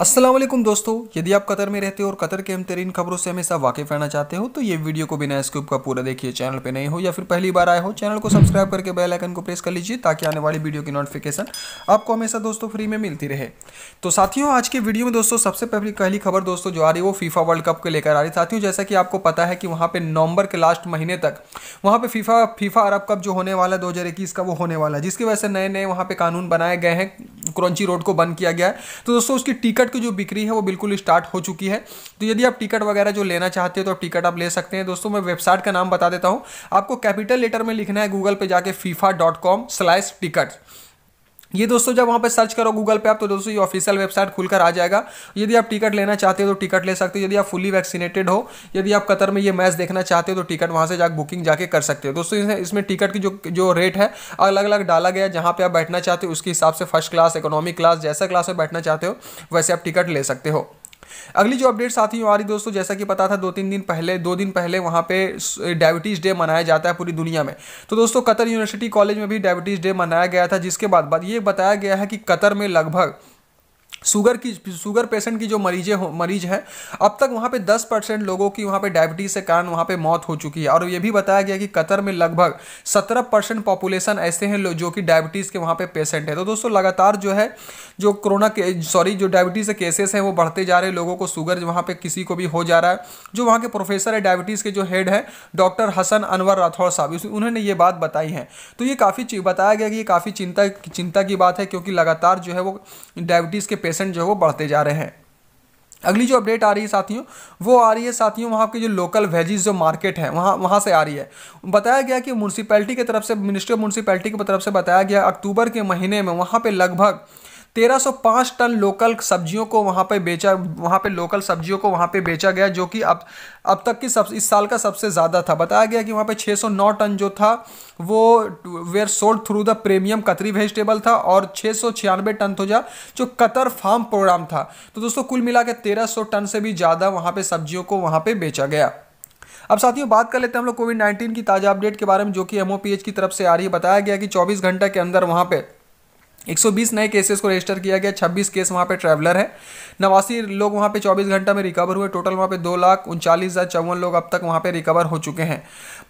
असलम दोस्तों यदि आप कतर में रहते हो और कतर के अमतरीन खबरों से हमेशा वाकिफ रहना चाहते हो तो ये वीडियो को बिना स्कूप का पूरा देखिए चैनल पे नहीं हो या फिर पहली बार आए हो चैनल को सब्सक्राइब करके बेल आइकन को प्रेस कर लीजिए ताकि आने वाली वीडियो की नोटिफिकेशन आपको हमेशा दोस्तों फ्री में मिलती रहे तो साथियों आज के वीडियो में दोस्तों सबसे पहली पहली खबर दोस्तों जो आ रही है वो फीफा वर्ल्ड कप को लेकर आ रही साथियों जैसा कि आपको पता है कि वहाँ पर नवंबर के लास्ट महीने तक वहाँ पर फीफा फीफा अरब कप जो होने वाला है दो का वो होने वाला है जिसकी वजह से नए नए वहाँ पर कानून बनाए गए हैं क्रॉन्ची रोड को बंद किया गया है तो दोस्तों उसकी टिकट की जो बिक्री है वो बिल्कुल स्टार्ट हो चुकी है तो यदि आप टिकट वगैरह जो लेना चाहते हो तो आप टिकट आप ले सकते हैं दोस्तों मैं वेबसाइट का नाम बता देता हूँ आपको कैपिटल लेटर में लिखना है गूगल पर जाके FIFA dot com slash ticket ये दोस्तों जब वहाँ पे सर्च करो गूगल पे आप तो दोस्तों ये ऑफिशियल वेबसाइट खुलकर आ जाएगा यदि आप टिकट लेना चाहते हो तो टिकट ले सकते हो यदि आप फुली वैक्सीनेटेड हो यदि आप कतर में ये मैच देखना चाहते हो तो टिकट वहाँ से जा बुकिंग जाके कर सकते हो दोस्तों इसमें इसमें टिकट की जो जो रेट है अलग अलग डाला गया जहाँ पर आप बैठना चाहते हो उसके हिसाब से फर्स्ट क्लास इकोनॉमी क्लास जैसा क्लास में बैठना चाहते हो वैसे आप टिकट ले सकते हो अगली जो अपडेट साथियों आ रही दोस्तों जैसा कि पता था दो तीन दिन पहले दो दिन पहले वहां पे डायबिटीज़ डे मनाया जाता है पूरी दुनिया में तो दोस्तों कतर यूनिवर्सिटी कॉलेज में भी डायबिटीज़ डे मनाया गया था जिसके बाद ये बताया गया है कि कतर में लगभग शुगर की शुगर पेशेंट की जो मरीजें हो मरीज है अब तक वहाँ पे 10 परसेंट लोगों की वहाँ पे डायबिटीज़ के कारण वहाँ पे मौत हो चुकी है और ये भी बताया गया कि कतर में लगभग 17 परसेंट पॉपुलेशन ऐसे हैं जो कि डायबिटीज़ के वहाँ पे पेशेंट है तो दोस्तों लगातार जो है जो कोरोना के सॉरी जो डायबिटीज़ के केसेस हैं वो बढ़ते जा रहे लोगों को शुगर वहाँ पर किसी को भी हो जा रहा है जो वहाँ के प्रोफेसर है डायबिटीज़ के जो हेड है डॉक्टर हसन अनवर राठौर साहब उन्होंने ये बात बताई है तो ये काफ़ी बताया गया कि ये काफ़ी चिंता चिंता की बात है क्योंकि लगातार जो है वो डायबिटीज़ के पेशेंट जो है वो बढ़ते जा रहे हैं अगली जो अपडेट आ रही है साथियों वो आ रही है साथियों वहाँ के जो लोकल वेजिज जो मार्केट है वहाँ वहाँ से आ रही है बताया गया कि म्यूनसिपैलिटी की तरफ से मिनिस्ट्री ऑफ म्यूनसिपैलिटी की तरफ से बताया गया अक्टूबर के महीने में वहाँ पे लगभग 1305 टन लोकल सब्जियों को वहाँ पे बेचा वहाँ पे लोकल सब्जियों को वहाँ पे बेचा गया जो कि अब अब तक की सब इस साल का सबसे ज़्यादा था बताया गया कि वहाँ पे 609 टन जो था वो were sold through the premium Qatari vegetable था और छः टन तो जा जो कतर फार्म प्रोग्राम था तो दोस्तों कुल मिला के टन से भी ज़्यादा वहाँ पर सब्जियों को वहाँ पर बेचा गया अब साथियों बात कर लेते हैं हम लोग कोविड 19 की ताज़ा अपडेट के बारे में जो कि एमओपीएच की तरफ से आ रही है बताया गया कि 24 घंटे के अंदर वहाँ पे 120 नए केसेस को रजिस्टर किया गया 26 केस वहाँ पे ट्रैवलर है नवासी लोग वहाँ पे 24 घंटा में रिकवर हुए टोटल वहाँ पे दो लाख उनचालीस हज़ार चौवन लोग अब तक वहाँ पे रिकवर हो चुके हैं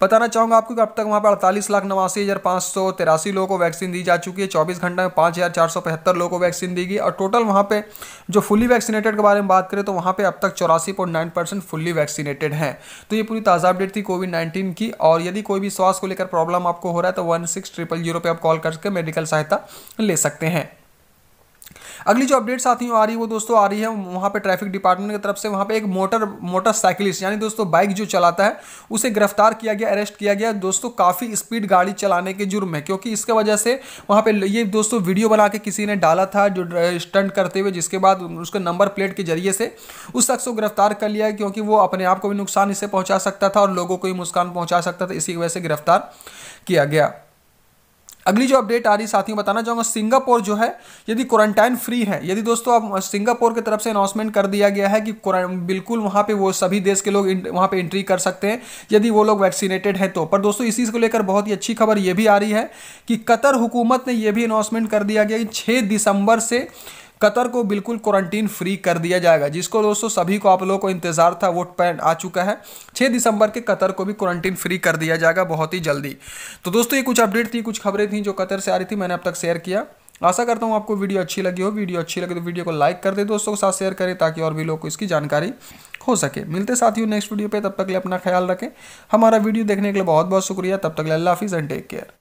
बताना चाहूँगा आपको कि अब तक वहाँ पे अड़तालीस लाख नवासी हज़ार पाँच सौ तिरासी लोगों को वैक्सीन दी जा चुकी है चौबीस घंटा में पाँच हज़ार चार सौ पचहत्तर लोगों को वैक्सीन दी गई और टोटल वहाँ पर जो फुली वैक्सीनेटेड के बारे में बात करें तो वहाँ पर अब तक चौरासी पॉइंट नाइन परसेंट वैक्सीनेटेड हैं तो ये पूरी ताज़ा अपडेट थी कोविड नाइन्टीन की और यदि कोई भी स्वास्थ्य को लेकर प्रॉब्लम आपको हो रहा है तो वन सिक्स ट्रिपल जीरो पर आप कॉल करके मेडिकल सहायता ले सकते सकते हैं अगली जो अपडेट साथियों आ रही है वो दोस्तों आ रही है वहाँ पे ट्रैफिक डिपार्टमेंट की तरफ से वहाँ पे एक मोटर मोटरसाइकिलिस्ट यानी दोस्तों बाइक जो चलाता है उसे गिरफ्तार किया गया अरेस्ट किया गया दोस्तों काफ़ी स्पीड गाड़ी चलाने के जुर्म है क्योंकि इसके वजह से वहाँ पे ये दोस्तों वीडियो बना के किसी ने डाला था जो स्टंट करते हुए जिसके बाद उसके नंबर प्लेट के जरिए से उस शख्स को गिरफ्तार कर लिया क्योंकि वो अपने आप को भी नुकसान इससे पहुँचा सकता था और लोगों को भी मुस्कान पहुँचा सकता था इसी वजह से गिरफ्तार किया गया अगली जो अपडेट आ रही साथियों बताना चाहूँगा सिंगापुर जो है यदि क्वारंटाइन फ्री है यदि दोस्तों अब सिंगापुर की तरफ से अनाउंसमेंट कर दिया गया है कि बिल्कुल वहाँ पे वो सभी देश के लोग वहाँ पे एंट्री कर सकते हैं यदि वो लोग वैक्सीनेटेड हैं तो पर दोस्तों इसी को लेकर बहुत ही अच्छी खबर ये भी आ रही है कि कतर हुकूमत ने यह भी अनाउंसमेंट कर दिया गया कि छः दिसंबर से कतर को बिल्कुल क्वारंटीन फ्री कर दिया जाएगा जिसको दोस्तों सभी को आप लोगों को इंतजार था वो पैन आ चुका है छः दिसंबर के कतर को भी क्वारंटीन फ्री कर दिया जाएगा बहुत ही जल्दी तो दोस्तों ये कुछ अपडेट थी कुछ खबरें थी जो कतर से आ रही थी मैंने अब तक शेयर किया आशा करता हूँ आपको वीडियो अच्छी लगी हो वीडियो अच्छी लगे तो वीडियो को लाइक कर दे दोस्तों के साथ शेयर करें ताकि और भी लोग को इसकी जानकारी हो सके मिलते साथियों नेक्स्ट वीडियो पे तब तक के लिए अपना ख्याल रखें हमारा वीडियो देखने के लिए बहुत बहुत शुक्रिया तब तक अल्लाह हाफिज़ एंड टेक केयर